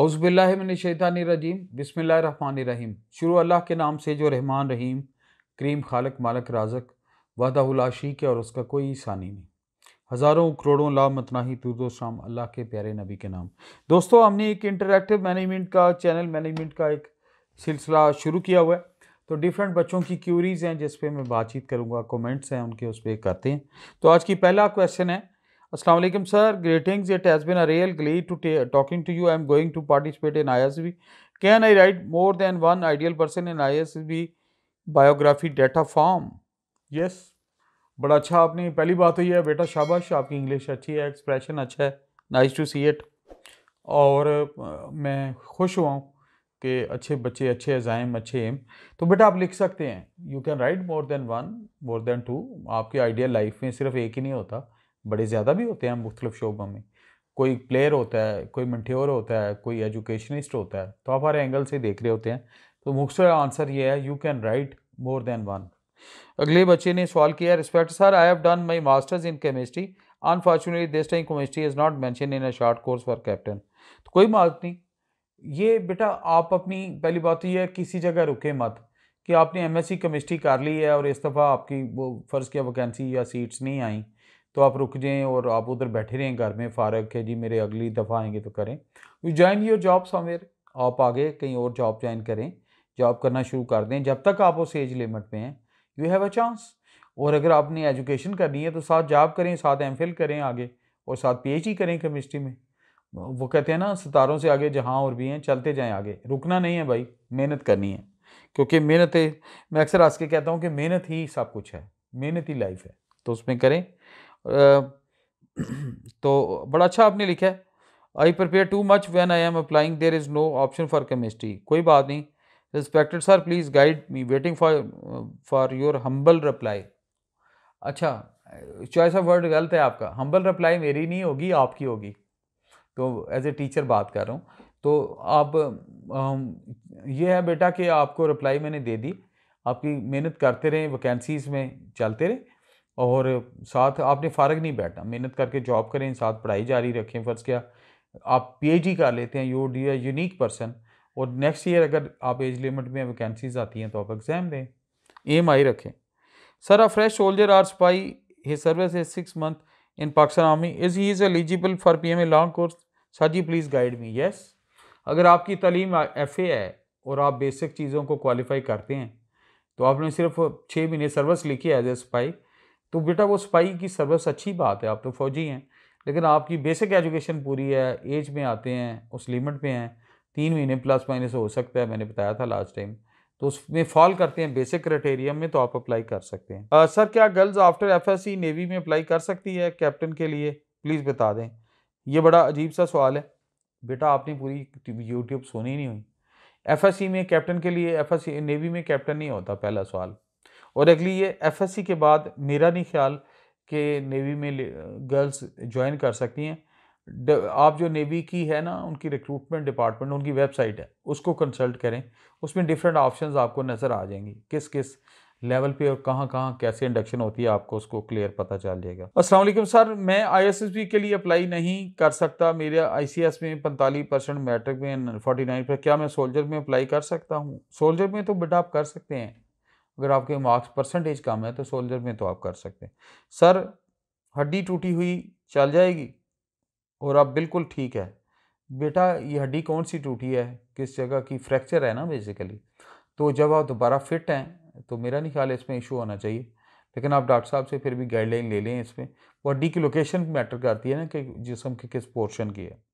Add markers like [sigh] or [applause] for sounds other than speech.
बिसमिल्ल run रहीम शुरू अल्लाह के नाम से जो रहमान रहीम करीम खालक मालक राजक वादाशीक के और उसका कोई सानी नहीं हज़ारों करोड़ों ला मतनाही तुरदो शाम अल्लाह के प्यारे नबी के नाम दोस्तों हमने एक इंटरेक्टिव मैनेजमेंट का चैनल मैनेजमेंट का एक सिलसिला शुरू किया हुआ है तो डिफरेंट बच्चों की क्यूरीज़ हैं जिस मैं बातचीत करूँगा कॉमेंट्स हैं उनके उस पर करते हैं तो आज की पहला क्वेश्चन है Aslam sir greetings it has been a real glee to talking to you I am going to participate in I can I write more than one ideal person in I S biography data form yes बड़ा अच्छा आपने पहली बात तो यह है बेटा शाबाश आपकी इंग्लिश अच्छी है एक्सप्रेशन अच्छा है नाइस टू सी इट और मैं खुश हुआ हूँ कि अच्छे बच्चे अच्छे अजायम अच्छे एम तो बेटा आप लिख सकते हैं you can write more than one more than two आपके आइडियल लाइफ में सिर्फ एक ही नहीं होता बड़े ज़्यादा भी होते हैं मुख्तलिफ शोबों में कोई प्लेयर होता है कोई मंठ्योर होता है कोई एजुकेशनिस्ट होता है तो आप हर एंगल से देख रहे होते हैं तो मुख्तर आंसर ये है you can write more than one अगले बच्चे ने सवाल किया respect sir I have done my masters in chemistry unfortunately this time chemistry is not mentioned in a short course for captain तो कोई बात नहीं ये बेटा आप अपनी पहली बात तो यह है किसी जगह रुके मत कि आपने एमएससी केमिस्ट्री कर ली है और इस दफ़ा आपकी वो फ़र्ज़ किया वैकेंसी या सीट्स नहीं आई तो आप रुक जाएँ और आप उधर बैठे रहें घर में फारग है जी मेरे अगली दफ़ा आएंगे तो करें you join your job somewhere आप आगे कहीं और जॉब ज्वाइन करें जॉब करना शुरू कर दें जब तक आप उस एज लिमिट में हैं यू हैव अ चांस और अगर आपने एजुकेशन करनी है तो साथ जॉब करें साथ एम करें आगे और साथ पी करें केमिस्ट्री में वो कहते हैं ना सितारों से आगे जहाँ और भी हैं चलते जाएँ आगे रुकना नहीं है भाई मेहनत करनी है क्योंकि मेहनत मैं अक्सर आज के कहता हूँ कि मेहनत ही सब कुछ है मेहनत ही लाइफ है तो उसमें करें [clears throat] तो बड़ा अच्छा आपने लिखा है I prepare too much when I am applying there is no option for chemistry कोई बात नहीं respected sir please guide me waiting for for your humble reply अच्छा चॉइस ऑफ वर्ड गलत है आपका हम्बल रिप्लाई मेरी नहीं होगी आपकी होगी तो एज ए टीचर बात कर रहा हूँ तो आप ये है बेटा कि आपको रिप्लाई मैंने दे दी आपकी मेहनत करते रहें वैकेंसीज़ में चलते रहें और साथ आपने फारग नहीं बैठना मेहनत करके जॉब करें साथ पढ़ाई जारी रखें फ़र्ज़ क्या आप पीएचडी कर लेते हैं यू डी यूनिक पर्सन और नेक्स्ट ईयर अगर आप एज लिमिट में वैकेंसीज आती हैं तो आप एग्ज़ाम दें एम आई रखें sir a fresh soldier or spy his six month in Pakistan army is he is eligible for P M A long course sir ji please guide me yes अगर आपकी तलीम F A है और आप basic चीज़ों को qualify करते हैं तो आपने सिर्फ छः महीने सर्विस लिखी है एज ए स्पाई तो बेटा वो सिपाही की सर्विस अच्छी बात है आप तो फौजी हैं लेकिन आपकी बेसिक एजुकेशन पूरी है एज में आते हैं उस लिमिट में हैं तीन महीने प्लस माइनस हो सकता है मैंने बताया था लास्ट टाइम तो उसमें फॉल करते हैं बेसिक क्राइटेरियम में तो आप अप्लाई कर सकते हैं आ, सर क्या गर्ल्स आफ्टर एफएससी नेवी में अप्लाई कर सकती है कैप्टन के लिए प्लीज़ बता दें ये बड़ा अजीब सा सवाल है बेटा आपने पूरी यूट्यूब सुनी नहीं हुई एफएससी में कैप्टन के लिए एफएससी नेवी में कैप्टन नहीं होता पहला सवाल और अगली ये एफएससी के बाद मेरा नहीं ख्याल कि नेवी में गर्ल्स ज्वाइन कर सकती हैं आप जो नेवी की है ना उनकी रिक्रूटमेंट डिपार्टमेंट उनकी वेबसाइट है उसको कंसल्ट करें उसमें डिफरेंट ऑप्शंस आपको नज़र आ जाएंगी किस किस लेवल पे और कहाँ कहाँ कैसे इंडक्शन होती है आपको उसको क्लियर पता चल जाएगा अस्सलाम वालेकुम सर मैं आईएसएसबी के लिए अप्लाई नहीं कर सकता मेरे आईसीएस में पैंतालीस परसेंट मैट्रिक में फोर्टी नाइन पर क्या मैं सोल्जर में अप्लाई कर सकता हूँ सोल्जर में तो बेटा आप कर सकते हैं अगर आपके मार्क्स परसेंटेज कम है तो सोल्जर में तो आप कर सकते हैं सर हड्डी टूटी हुई चल जाएगी और आप बिल्कुल ठीक है बेटा ये हड्डी कौन सी टूटी है किस जगह की फ्रैक्चर है ना बेसिकली तो जब आप दोबारा फिट हैं तो मेरा नहीं ख्याल इसमें इशू होना चाहिए लेकिन आप डॉक्टर साहब से फिर भी गाइडलाइन ले लें इसमें वो हड्डी की लोकेशन मैटर करती है ना कि जिसम के किस पोर्शन की है